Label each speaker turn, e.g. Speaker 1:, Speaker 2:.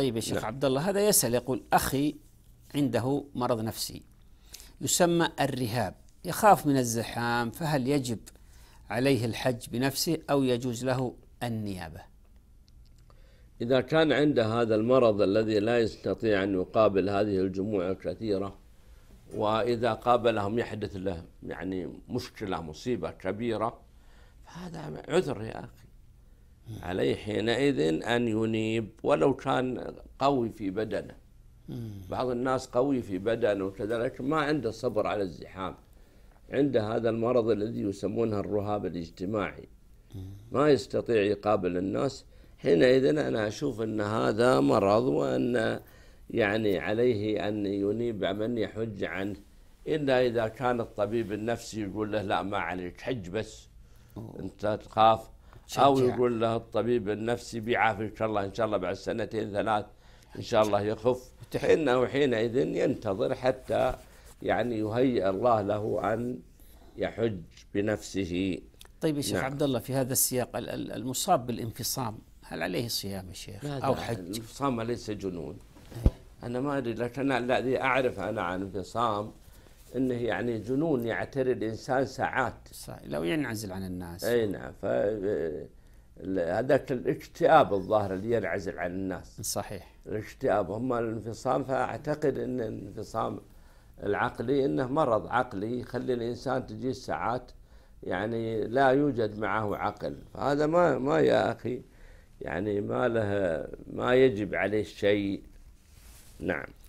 Speaker 1: طيب يا شيخ نعم. عبد الله هذا يسأل يقول أخي عنده مرض نفسي يسمى الرهاب يخاف من الزحام فهل يجب عليه الحج بنفسه أو يجوز له النيابة إذا كان عنده هذا المرض الذي لا يستطيع أن يقابل هذه الجموع الكثيرة وإذا قابلهم يحدث له يعني مشكلة مصيبة كبيرة فهذا عذر يا أخي عليه حينئذ أن ينيب ولو كان قوي في بدنه بعض الناس قوي في بدنه وكذا لكن ما عنده صبر على الزحام عنده هذا المرض الذي يسمونه الرهاب الاجتماعي ما يستطيع يقابل الناس حينئذ أنا أشوف أن هذا مرض وأن يعني عليه أن ينيب من يحج عنه إلا إذا كان الطبيب النفسي يقول له لا ما عليك حج بس أنت تخاف او يقول له الطبيب النفسي بيعافي ان شاء الله ان شاء الله بعد سنتين ثلاث ان شاء الله يخف فانه حينئذ ينتظر حتى يعني يهيئ الله له ان يحج بنفسه طيب يا شيخ نعم. عبد الله في هذا السياق المصاب بالانفصام هل عليه صيام يا شيخ او حج؟ الانفصام ليس جنون إيه. انا ما ادري لكن الذي اعرف انا عن انفصام انه يعني جنون يعتري الانسان ساعات صحيح لو ينعزل عن الناس اي نعم ف هذاك الاكتئاب الظاهر اللي ينعزل عن الناس صحيح الاكتئاب اما الانفصام فاعتقد ان الانفصام العقلي انه مرض عقلي يخلي الانسان تجيه ساعات يعني لا يوجد معه عقل فهذا ما ما يا اخي يعني ما له ما يجب عليه شيء نعم